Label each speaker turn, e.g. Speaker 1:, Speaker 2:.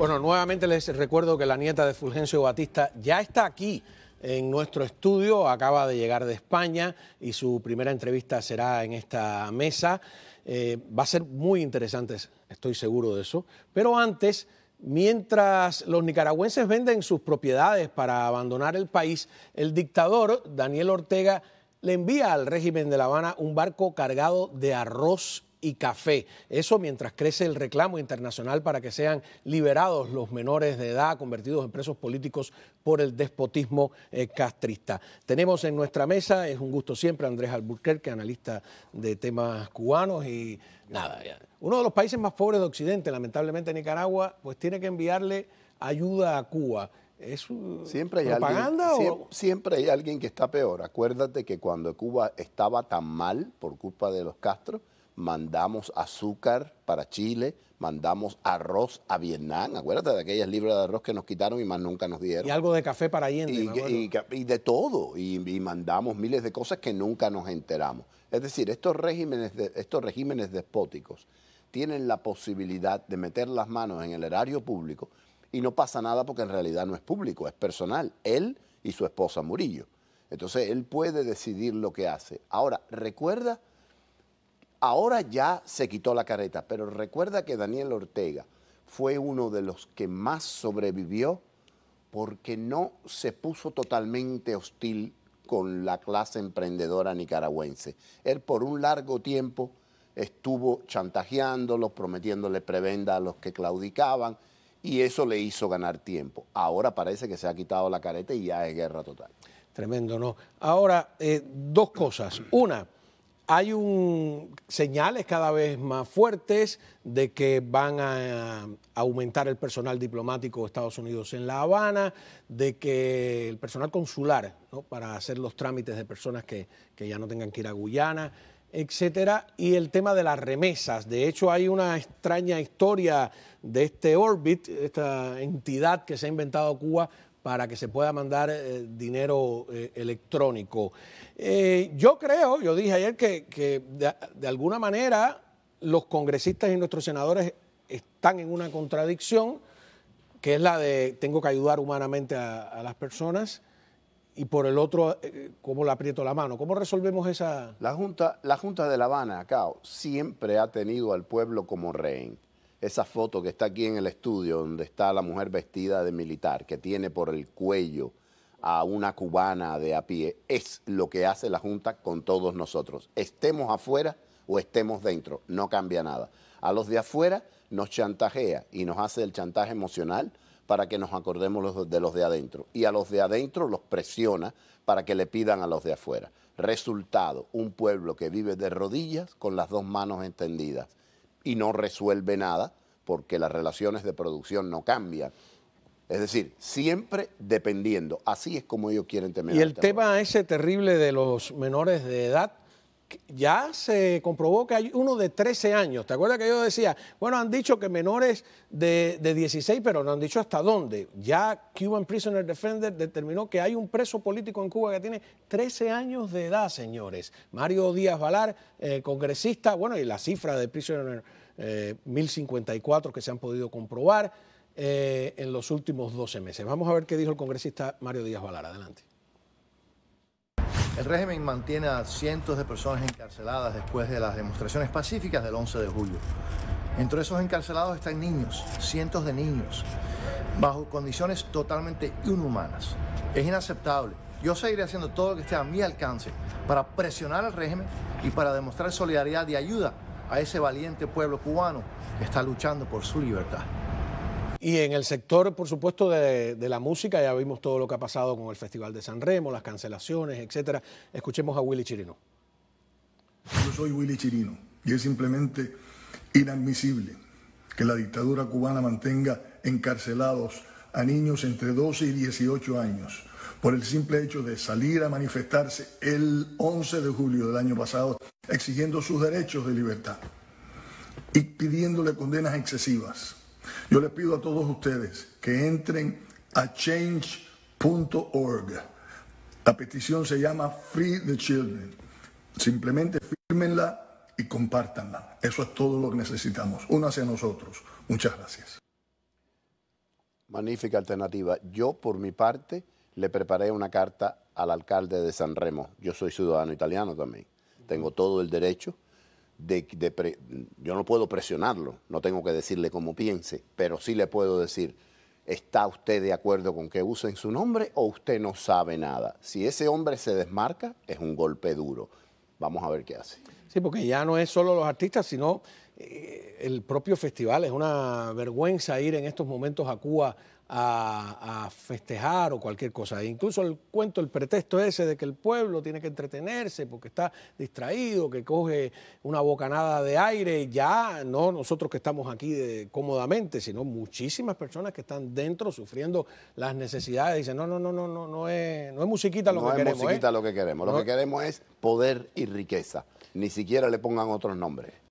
Speaker 1: Bueno, nuevamente les recuerdo que la nieta de Fulgencio Batista ya está aquí en nuestro estudio, acaba de llegar de España y su primera entrevista será en esta mesa. Eh, va a ser muy interesante, estoy seguro de eso. Pero antes, mientras los nicaragüenses venden sus propiedades para abandonar el país, el dictador Daniel Ortega le envía al régimen de La Habana un barco cargado de arroz y café. Eso mientras crece el reclamo internacional para que sean liberados los menores de edad convertidos en presos políticos por el despotismo eh, castrista. Tenemos en nuestra mesa, es un gusto siempre, Andrés Alburquerque, analista de temas cubanos y nada, uno de los países más pobres de Occidente, lamentablemente Nicaragua, pues tiene que enviarle ayuda a Cuba. ¿Es siempre hay propaganda siempre,
Speaker 2: siempre, hay alguien que está peor. Acuérdate que cuando Cuba estaba tan mal por culpa de los Castro, mandamos azúcar para Chile, mandamos arroz a Vietnam. Acuérdate de aquellas libras de arroz que nos quitaron y más nunca nos dieron. Y algo de café para Allende. Y, de todo. Y, mandamos miles de cosas que nunca nos enteramos. Es decir, estos regímenes, estos regímenes despóticos tienen la posibilidad de meter las manos en el erario público y no pasa nada porque en realidad no es público, es personal. Él y su esposa Murillo. Entonces él puede decidir lo que hace. Ahora, recuerda Ahora ya se quitó la careta, pero recuerda que Daniel Ortega fue uno de los que más sobrevivió porque no se puso totalmente hostil con la clase emprendedora nicaragüense. Él por un largo tiempo estuvo chantajeándolos, prometiéndole prebenda a los que claudicaban y eso le hizo ganar tiempo. Ahora parece que se ha quitado la careta y ya es guerra
Speaker 1: total. Tremendo, ¿no? Ahora, eh, dos cosas. Una, hay señales cada vez más fuertes de que van a, aumentar el personal diplomático de Estados Unidos en La Habana, de que el personal consular, ¿no? para hacer los trámites de personas que, ya no tengan que ir a Guyana, etcétera, y el tema de las remesas. De hecho, hay una extraña historia de este Orbit, esta entidad que se ha inventado Cuba para que se pueda mandar eh, dinero eh, electrónico. Eh, yo creo, yo dije ayer que, de, alguna manera los congresistas y nuestros senadores están en una contradicción, que es la de tengo que ayudar humanamente a, las personas y por el otro, ¿cómo le aprieto la mano? ¿Cómo resolvemos esa...? La Junta, la Junta de La
Speaker 2: Habana, acá, siempre ha tenido al pueblo como rehén esa foto que está aquí en el estudio, donde está la mujer vestida de militar, que tiene por el cuello a una cubana de a pie, es lo que hace la Junta con todos nosotros. Estemos afuera o estemos dentro, no cambia nada. A los de afuera nos chantajea y nos hace el chantaje emocional para que nos acordemos de los de adentro. Y a los de adentro los presiona para que le pidan a los de afuera. Resultado, un pueblo que vive de rodillas con las dos manos extendidas y no resuelve nada porque las relaciones de producción no cambian. Es decir, siempre dependiendo. Así es como ellos quieren terminar. Y el
Speaker 1: tema ese terrible de los menores de edad, ya se comprobó que hay uno de 13 años. ¿Te acuerdas que yo decía, bueno, han dicho que menores de, 16, pero no han dicho hasta dónde? Ya Cuban Prisoner Defender determinó que hay un preso político en Cuba que tiene 13 años de edad, señores. Mario Díaz Valar, eh, congresista, bueno, y la cifra de Prisoner 1054 eh, que se han podido comprobar eh, en los últimos 12 meses. Vamos a ver qué dijo el congresista Mario Díaz Valar. Adelante. El régimen mantiene a cientos de personas encarceladas después
Speaker 2: de las demostraciones pacíficas del 11 de julio. Entre esos encarcelados están niños, cientos de niños, bajo condiciones totalmente inhumanas. Es inaceptable. Yo seguiré haciendo todo lo que esté a mi alcance para presionar al régimen y para demostrar
Speaker 1: solidaridad y ayuda a ese valiente pueblo cubano que está luchando por su libertad. Y en el sector, por supuesto, de, la música, ya vimos todo lo que ha pasado con el Festival de San Remo, las cancelaciones, etcétera. Escuchemos a Willy Chirino. Yo soy Willy
Speaker 2: Chirino y es simplemente inadmisible que la dictadura cubana mantenga encarcelados a niños entre 12 y 18 años por el simple hecho de salir a manifestarse el 11 de julio del año pasado exigiendo sus derechos de libertad y pidiéndole condenas excesivas. Yo les pido a todos ustedes que entren a change.org. La petición se llama Free the Children. Simplemente fírmenla y compártanla. Eso es todo lo que necesitamos. Uno hacia nosotros. Muchas gracias. Magnífica alternativa. Yo, por mi parte, le preparé una carta al alcalde de San Remo. Yo soy ciudadano italiano también. Tengo todo el derecho yo no puedo presionarlo, no tengo que decirle cómo piense, pero sí le puedo decir, ¿está usted de acuerdo con que usen su nombre o usted no sabe nada? Si ese hombre se desmarca, es un golpe duro. Vamos a ver qué hace.
Speaker 1: Sí, porque ya no es solo los artistas, sino eh, el propio festival. Es una vergüenza ir en estos momentos a Cuba a, festejar o cualquier cosa. E incluso el cuento, el pretexto ese de que el pueblo tiene que entretenerse porque está distraído, que coge una bocanada de aire, ya no nosotros que estamos aquí eh, cómodamente, sino muchísimas personas que están dentro sufriendo las necesidades. Dicen, no, no, no, no, no, no es, no es musiquita lo que queremos. No es musiquita ¿eh?
Speaker 2: lo que queremos. Lo que queremos es poder y riqueza. Ni siquiera le
Speaker 1: pongan otros nombres.